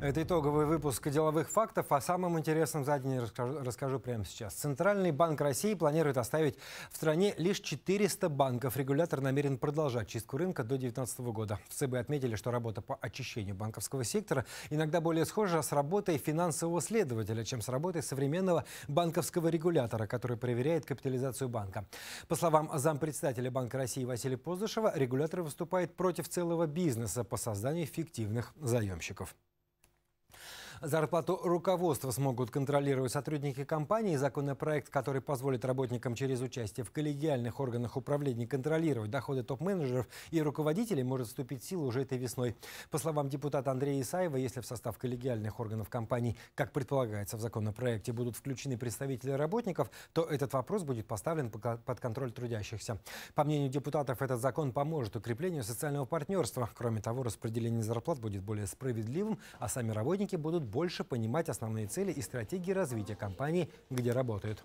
Это итоговый выпуск деловых фактов. О а самом интересном за день расскажу, расскажу прямо сейчас. Центральный банк России планирует оставить в стране лишь 400 банков. Регулятор намерен продолжать чистку рынка до 2019 года. В ЦБ отметили, что работа по очищению банковского сектора иногда более схожа с работой финансового следователя, чем с работой современного банковского регулятора, который проверяет капитализацию банка. По словам зампредседателя Банка России Василия Поздышева, регулятор выступает против целого бизнеса по созданию фиктивных заемщиков. Зарплату руководства смогут контролировать сотрудники компании. Законопроект, который позволит работникам через участие в коллегиальных органах управления контролировать доходы топ-менеджеров и руководителей, может вступить в силу уже этой весной. По словам депутата Андрея Исаева, если в состав коллегиальных органов компаний, как предполагается в законопроекте, будут включены представители работников, то этот вопрос будет поставлен под контроль трудящихся. По мнению депутатов, этот закон поможет укреплению социального партнерства. Кроме того, распределение зарплат будет более справедливым, а сами работники будут больше понимать основные цели и стратегии развития компании, где работают.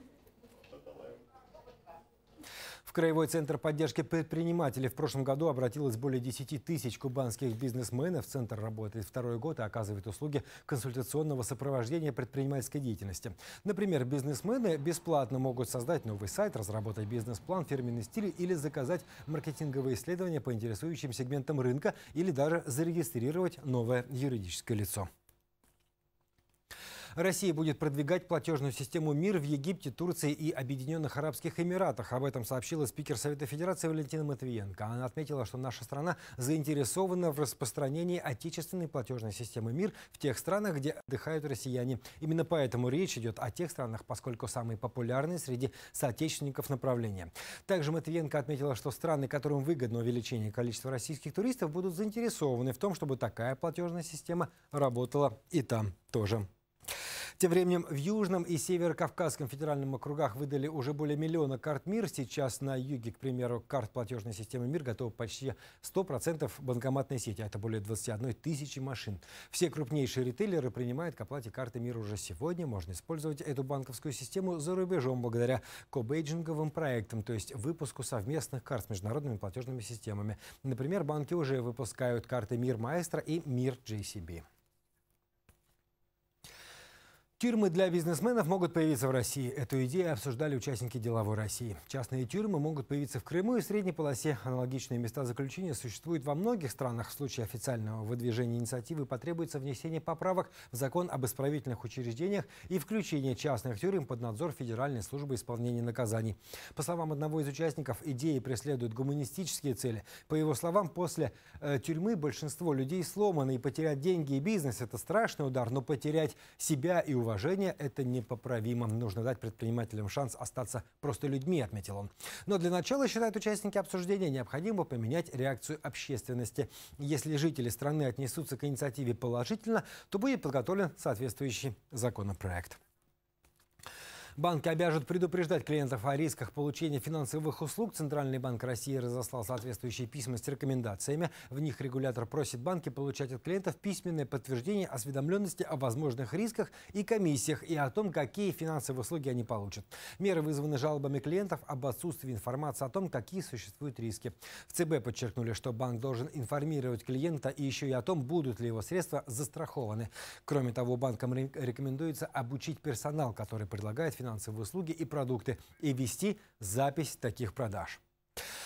Краевой центр поддержки предпринимателей в прошлом году обратилось более 10 тысяч кубанских бизнесменов. Центр работает второй год и оказывает услуги консультационного сопровождения предпринимательской деятельности. Например, бизнесмены бесплатно могут создать новый сайт, разработать бизнес-план, фирменный стиль или заказать маркетинговые исследования по интересующим сегментам рынка или даже зарегистрировать новое юридическое лицо. Россия будет продвигать платежную систему «Мир» в Египте, Турции и Объединенных Арабских Эмиратах. Об этом сообщила спикер Совета Федерации Валентина Матвиенко. Она отметила, что наша страна заинтересована в распространении отечественной платежной системы «Мир» в тех странах, где отдыхают россияне. Именно поэтому речь идет о тех странах, поскольку самые популярные среди соотечественников направления. Также Матвиенко отметила, что страны, которым выгодно увеличение количества российских туристов, будут заинтересованы в том, чтобы такая платежная система работала и там тоже. Тем временем в Южном и Северо-Кавказском федеральном округах выдали уже более миллиона карт МИР. Сейчас на юге, к примеру, карт платежной системы МИР готовы почти 100% банкоматной сети, а это более 21 тысячи машин. Все крупнейшие ритейлеры принимают к оплате карты МИР уже сегодня. Можно использовать эту банковскую систему за рубежом благодаря кобейджинговым проектам, то есть выпуску совместных карт с международными платежными системами. Например, банки уже выпускают карты МИР Маэстро и МИР JCB. Тюрьмы для бизнесменов могут появиться в России. Эту идею обсуждали участники деловой России. Частные тюрьмы могут появиться в Крыму и в средней полосе. Аналогичные места заключения существуют во многих странах. В случае официального выдвижения инициативы потребуется внесение поправок в закон об исправительных учреждениях и включение частных тюрем под надзор Федеральной службы исполнения наказаний. По словам одного из участников, идеи преследуют гуманистические цели. По его словам, после э, тюрьмы большинство людей сломаны и потерять деньги и бизнес – это страшный удар, но потерять себя и уважения, это непоправимо. Нужно дать предпринимателям шанс остаться просто людьми, отметил он. Но для начала, считают участники обсуждения, необходимо поменять реакцию общественности. Если жители страны отнесутся к инициативе положительно, то будет подготовлен соответствующий законопроект. Банки обяжут предупреждать клиентов о рисках получения финансовых услуг. Центральный банк России разослал соответствующие письма с рекомендациями. В них регулятор просит банки получать от клиентов письменное подтверждение осведомленности о возможных рисках и комиссиях и о том, какие финансовые услуги они получат. Меры вызваны жалобами клиентов об отсутствии информации о том, какие существуют риски. В ЦБ подчеркнули, что банк должен информировать клиента и еще и о том, будут ли его средства застрахованы. Кроме того, банкам рекомендуется обучить персонал, который предлагает финансовые финансовые услуги и продукты и вести запись таких продаж.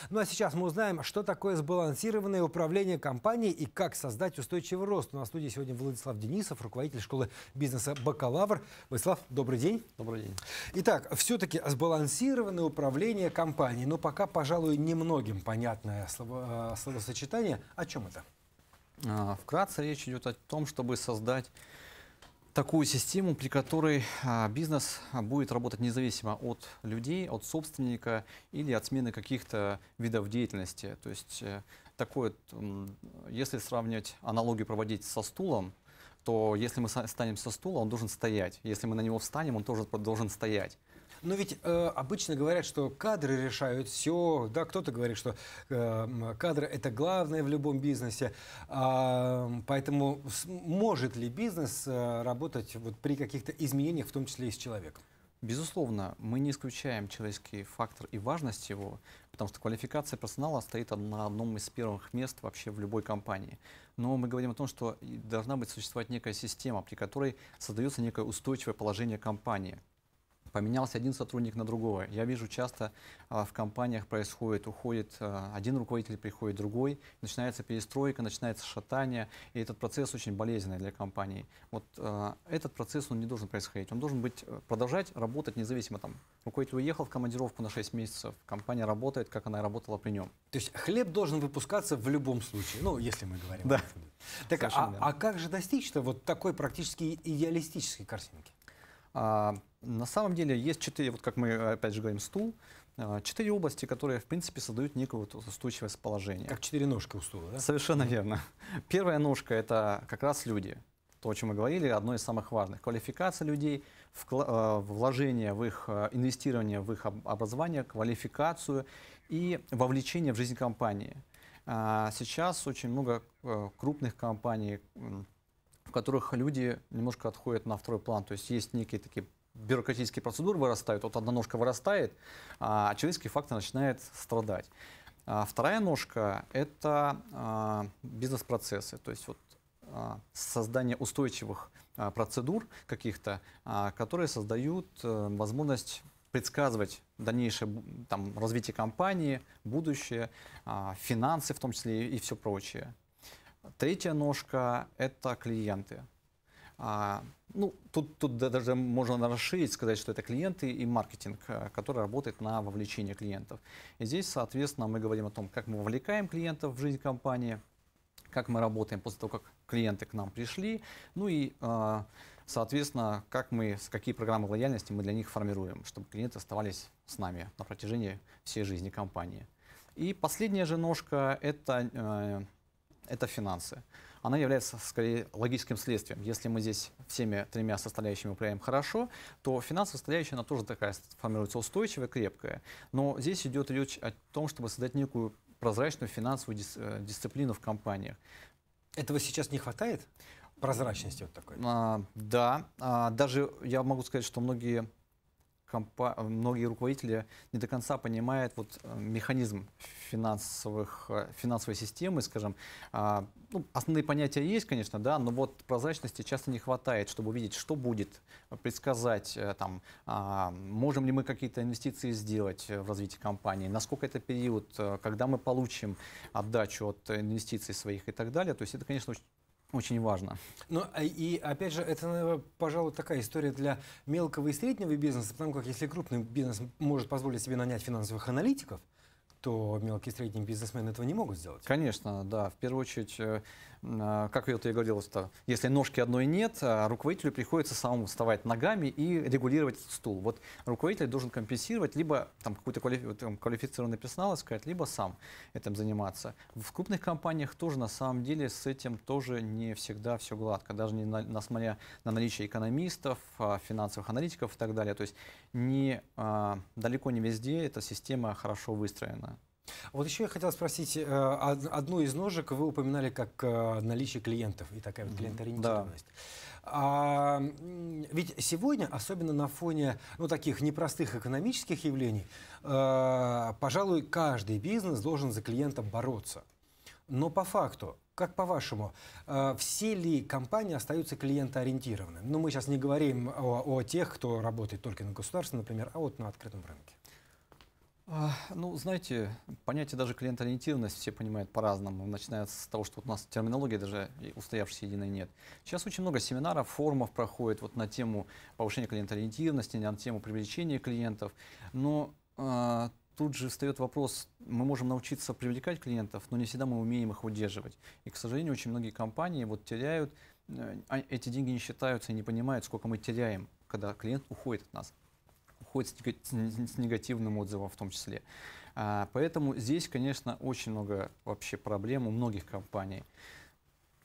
Ну а сейчас мы узнаем, что такое сбалансированное управление компанией и как создать устойчивый рост. У нас в студии сегодня Владислав Денисов, руководитель школы бизнеса «Бакалавр». Владислав, добрый день. Добрый день. Итак, все-таки сбалансированное управление компанией. Но ну, пока, пожалуй, немногим понятное э, словосочетание. О чем это? А, вкратце речь идет о том, чтобы создать такую систему, при которой а, бизнес будет работать независимо от людей, от собственника или от смены каких-то видов деятельности. То есть э, такое, если сравнивать аналогию проводить со стулом, то если мы станем со стула, он должен стоять. Если мы на него встанем, он тоже должен стоять. Но ну, ведь э, обычно говорят, что кадры решают все. Да, кто-то говорит, что э, кадры это главное в любом бизнесе. Э, поэтому может ли бизнес э, работать вот при каких-то изменениях, в том числе и с человеком? Безусловно, мы не исключаем человеческий фактор и важность его, потому что квалификация персонала стоит на одном из первых мест вообще в любой компании. Но мы говорим о том, что должна быть существовать некая система, при которой создается некое устойчивое положение компании поменялся один сотрудник на другого. Я вижу часто а, в компаниях происходит, уходит а, один руководитель, приходит другой, начинается перестройка, начинается шатание, и этот процесс очень болезненный для компании. Вот а, этот процесс, он не должен происходить, он должен быть, э, продолжать работать независимо там. Руководитель уехал в командировку на 6 месяцев, компания работает, как она работала при нем. То есть хлеб должен выпускаться в любом случае, ну, если мы говорим да. об этом. Так, а, а как же достичь-то вот такой практически идеалистической картинки? А, на самом деле есть четыре, вот как мы опять же говорим, стул, э, четыре области, которые, в принципе, создают некое вот устойчивое положение. Как четыре ножки у стула, да? Совершенно верно. Первая ножка – это как раз люди. То, о чем мы говорили, одно из самых важных. Квалификация людей, э, вложение в их, э, инвестирование в их образование, квалификацию и вовлечение в жизнь компании. А, сейчас очень много крупных компаний, в которых люди немножко отходят на второй план. То есть есть некие такие бюрократические процедуры вырастают, вот одна ножка вырастает, а человеческий фактор начинает страдать. А вторая ножка – это а, бизнес-процессы, то есть вот а, создание устойчивых а, процедур каких-то, а, которые создают а, возможность предсказывать дальнейшее там, развитие компании, будущее, а, финансы в том числе и все прочее. Третья ножка – это клиенты. А, ну, тут, тут даже можно расширить, сказать, что это клиенты и маркетинг, э, который работает на вовлечение клиентов. И здесь, соответственно, мы говорим о том, как мы вовлекаем клиентов в жизнь компании, как мы работаем после того, как клиенты к нам пришли, ну и, э, соответственно, как мы, какие программы лояльности мы для них формируем, чтобы клиенты оставались с нами на протяжении всей жизни компании. И последняя же ножка – это, э, это финансы она является скорее логическим следствием. Если мы здесь всеми тремя составляющими управляем хорошо, то финансовая составляющая, она тоже такая формируется устойчивая, крепкая. Но здесь идет речь о том, чтобы создать некую прозрачную финансовую дис э, дисциплину в компаниях. Этого сейчас не хватает? Прозрачности вот такой? А, да. А, даже я могу сказать, что многие компа многие руководители не до конца понимают вот э, механизм финансовых, э, финансовой системы, скажем. А, ну, основные понятия есть, конечно, да, но вот прозрачности часто не хватает, чтобы увидеть, что будет, предсказать, э, там, а, можем ли мы какие-то инвестиции сделать в развитии компании, насколько это период, когда мы получим отдачу от инвестиций своих и так далее. То есть это, конечно, очень очень важно. Ну, а, и опять же, это, наверное, пожалуй, такая история для мелкого и среднего бизнеса, потому как если крупный бизнес может позволить себе нанять финансовых аналитиков, то мелкие и средние бизнесмены этого не могут сделать. Конечно, да. В первую очередь э, а, как это и говорил, -то, если ножки одной нет, а руководителю приходится самому вставать ногами и регулировать стул. Вот руководитель должен компенсировать либо там какой-то квалифицированный персонал искать, либо сам этим заниматься. В крупных компаниях тоже на самом деле с этим тоже не всегда все гладко, даже не на, смотря на наличие экономистов, а, финансовых аналитиков и так далее. То есть не, далеко не везде эта система хорошо выстроена. Вот еще я хотел спросить, э, одну из ножек вы упоминали как э, наличие клиентов и такая вот клиенториентированность. Да. А, ведь сегодня, особенно на фоне ну, таких непростых экономических явлений, э, пожалуй, каждый бизнес должен за клиента бороться. Но по факту, как по-вашему, все ли компании остаются клиентоориентированными? Ну, мы сейчас не говорим о, о тех, кто работает только на государстве, например, а вот на открытом рынке. А, ну, знаете, понятие даже клиент все понимают по-разному, начиная с того, что у нас терминологии даже устоявшейся единой нет. Сейчас очень много семинаров, форумов проходит вот на тему повышения клиент на тему привлечения клиентов, но э, тут же встает вопрос, мы можем научиться привлекать клиентов, но не всегда мы умеем их удерживать. И, к сожалению, очень многие компании вот теряют, э, а, эти деньги не считаются и не понимают, сколько мы теряем, когда клиент уходит от нас уходит с негативным отзывом в том числе. А, поэтому здесь, конечно, очень много вообще проблем у многих компаний.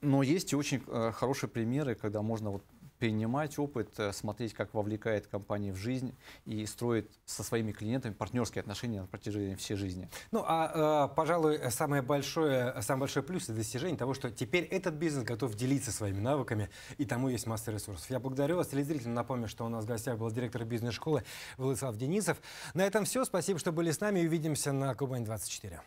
Но есть и очень э, хорошие примеры, когда можно вот перенимать опыт, э, смотреть, как вовлекает компания в жизнь и строит со своими клиентами партнерские отношения на протяжении всей жизни. Ну, а, э, пожалуй, самое большое, самый большой плюс и достижение того, что теперь этот бизнес готов делиться своими навыками, и тому есть масса ресурсов. Я благодарю вас. Телезрителям напомню, что у нас в гостях был директор бизнес-школы Владислав Денисов. На этом все. Спасибо, что были с нами. Увидимся на Кубань 24.